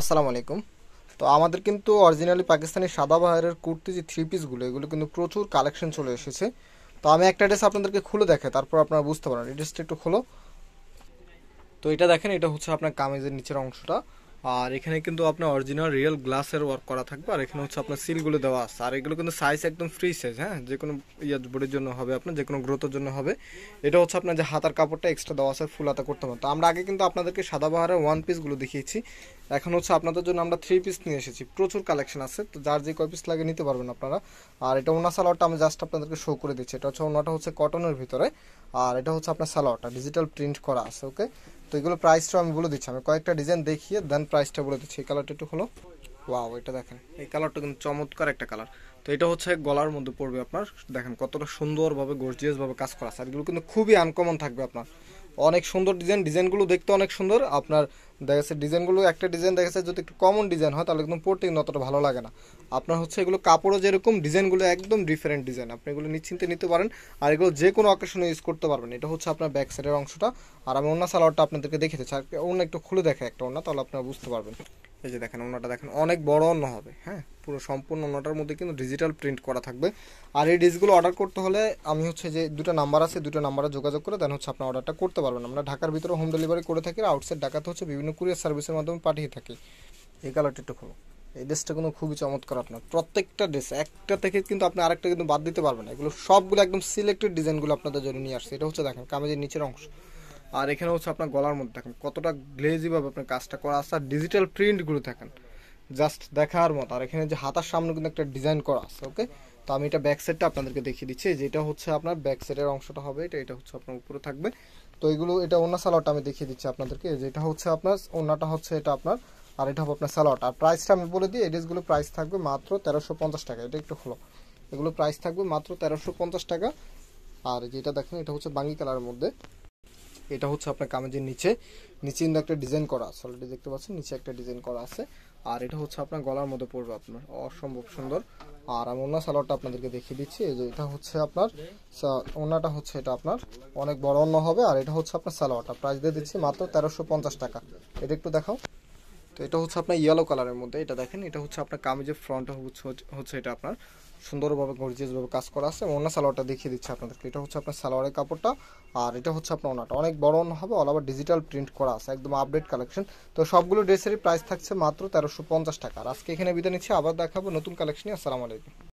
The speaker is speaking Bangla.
আসসালামু আলাইকুম তো আমাদের কিন্তু অরিজিনালি পাকিস্তানি সাদা বাহারের কুর্তি যে থ্রি পিসগুলো এগুলো কিন্তু প্রচুর কালেকশন চলে এসেছে তো আমি একটা ড্রেস আপনাদেরকে খুলে দেখে তারপর আপনারা বুঝতে পারেন এই ড্রেসটা একটু খোলো তো এটা দেখেন এটা হচ্ছে আপনার কামিজের নিচের অংশটা আর এখানে কিন্তু আপনার অরিজিনাল রিয়েল গ্লাসের ওয়ার্ক করা থাকবে আর এখানে হচ্ছে আপনার সিলগুলো দেওয়া আছে আর এগুলো কিন্তু সাইজ একদম ফ্রি সাইজ হ্যাঁ যে কোনো ইয়ার বোর্ডের জন্য হবে আপনার যে কোনো গ্রোথের জন্য হবে এটা হচ্ছে আপনার যে হাতার কাপড়টা এক্সট্রা দেওয়া আছে ফুল হাতা করতে পারতো আমরা আগে কিন্তু আপনাদেরকে সাদা বাহারের ওয়ান পিসগুলো দেখিয়েছি এখন হচ্ছে আপনাদের জন্য আমরা থ্রি পিস নিয়ে এসেছি প্রচুর কালেকশন আছে তো যার যে কয় পিস লাগে নিতে পারবেন আপনারা আর এটা ওনার সালোয়ারটা আমি জাস্ট আপনাদেরকে শো করে দিচ্ছি এটা হচ্ছে ওনাটা হচ্ছে কটনের ভিতরে আর এটা হচ্ছে আপনার সালোয়ারটা ডিজিটাল প্রিন্ট করা আছে ওকে তো এগুলো প্রাইসটাও আমি বলে দিচ্ছি আমি কয়েকটা ডিজাইন দেখিয়ে দেন প্রাইসটা বলে দিচ্ছি এই কালারটা একটু হলো ওয়াও এটা দেখেন এই কালারটা কিন্তু চমৎকার একটা কালার তো এটা হচ্ছে গলার মধ্যে পড়বে আপনার দেখেন কতটা সুন্দরভাবে গর্জিয়াসভাবে কাজ করা আছে আর এগুলো কিন্তু খুবই আনকমন থাকবে আপনার অনেক সুন্দর ডিজাইন ডিজাইনগুলো দেখতে অনেক সুন্দর আপনার দেখা যাচ্ছে ডিজাইনগুলো একটা ডিজাইন দেখা যাচ্ছে যদি একটু কমন ডিজাইন হয় তাহলে একদম পড়তে কিন্তু অতটা ভালো লাগে না আপনার হচ্ছে এগুলো কাপড়ও যেরকম ডিজাইনগুলো একদম ডিফারেন্ট ডিজাইন আপনি এগুলো নিশ্চিন্তে নিতে পারেন আর এগুলো যে কোনো অকেশনে ইউজ করতে পারবেন এটা হচ্ছে আপনার ব্যাক সাইডের অংশটা আর আমি অন্য সালোয়ারটা আপনাদেরকে দেখে দিচ্ছি আর অন্য একটু খুলে দেখে একটা অন্য তাহলে আপনারা বুঝতে পারবেন এই যে দেখেন অন্যটা দেখেন অনেক বড় অন্য হবে হ্যাঁ পুরো সম্পূর্ণ অন্যটার মধ্যে কিন্তু ডিজিটাল প্রিন্ট করা থাকবে আর এই ড্রেসগুলো অর্ডার করতে হলে আমি হচ্ছে যে দুটো নাম্বার আছে দুটো নাম্বারে যোগাযোগ করে দেন হচ্ছে আপনার অর্ডারটা করতে পারবেন আমরা ঢাকার ভিতরে হোম ডেলিভারি করে থাকি আউটসাইড ঢাকাতে হচ্ছে বিভিন্ন কুরিয়ার সার্ভিসের মাধ্যমে পাঠিয়ে থাকি এই কালারটা একটু খোলো এই ড্রেসটা কিন্তু খুবই চমৎকার আপনার প্রত্যেকটা ড্রেস একটা থেকে কিন্তু আপনি আরেকটা কিন্তু বাদ দিতে পারবেন না এগুলো সবগুলো একদম সিলেক্টেড ডিজাইনগুলো আপনাদের জন্য নিয়ে আসছে এটা হচ্ছে দেখেন কামেজের নিচের অংশ আর এখানে হচ্ছে আপনার গলার মধ্যে দেখেন কতটা গ্লেজিভাবে আপনার কাজটা করা আছে আর ডিজিটাল প্রিন্টগুলো দেখেন জাস্ট দেখার মতো আর এখানে যে হাতার সামনে কিন্তু একটা ডিজাইন করা আছে ওকে তো আমি এটা ব্যাক সাইডটা আপনাদেরকে দেখিয়ে দিচ্ছি যেটা হচ্ছে আপনার ব্যাক সাইডের অংশটা হবে এটা এটা হচ্ছে আপনার উপরে থাকবে তো এগুলো এটা অন্য সালোয়ারটা আমি দেখিয়ে দিচ্ছি আপনাদেরকে যেটা হচ্ছে আপনার অন্যটা হচ্ছে এটা আপনার আর এটা হবে আপনার সালোয়ারটা আর প্রাইসটা আমি বলে দিই এই ড্রেসগুলো প্রাইস থাকবে মাত্র তেরোশো পঞ্চাশ টাকা এটা একটু হলো এগুলো প্রাইস থাকবে মাত্র তেরোশো পঞ্চাশ টাকা আর যেটা দেখেন এটা হচ্ছে বাঙ্গি কালারের মধ্যে এটা হচ্ছে আপনার কামেজের নিচে নিচে কিন্তু একটা ডিজাইন করা আছে অলরেডি দেখতে পাচ্ছেন নিচে একটা ডিজাইন করা আছে আর এটা হচ্ছে আপনার গলার মধ্যে পড়বে আপনার অসম্ভব সুন্দর আর আমি ওনার সালোয়ারটা আপনাদেরকে দেখিয়ে দিচ্ছি এই যে এটা হচ্ছে আপনার ওনাটা হচ্ছে এটা আপনার অনেক বড় অন্য হবে আর এটা হচ্ছে আপনার সালোয়ারটা প্রাইস দিয়ে দিচ্ছি মাত্র তেরোশো টাকা এটা একটু দেখাও তো এটা হচ্ছে আপনার ইয়েলো কালারের মধ্যে এটা দেখেন এটা হচ্ছে আপনার কামিজের ফ্রন্ট হচ্ছে এটা আপনার সুন্দরভাবে গর্জিয়াসভাবে কাজ করা আছে ওনা সালোয়ারটা দেখিয়ে দিচ্ছে আপনাদেরকে এটা হচ্ছে আপনার সালোয়ারের কাপড়টা আর এটা হচ্ছে আপনার ওনাটা অনেক বড় ওনা হবে অল আবার ডিজিটাল প্রিন্ট করা আছে একদম আপডেট কালেকশন তো সবগুলো ড্রেসেরই প্রাইস থাকছে মাত্র তেরোশো পঞ্চাশ টাকা আর আজকে এখানে বিদায় নিচ্ছি আবার দেখাবো নতুন কালেকশনই আসসালামু আলাইকুম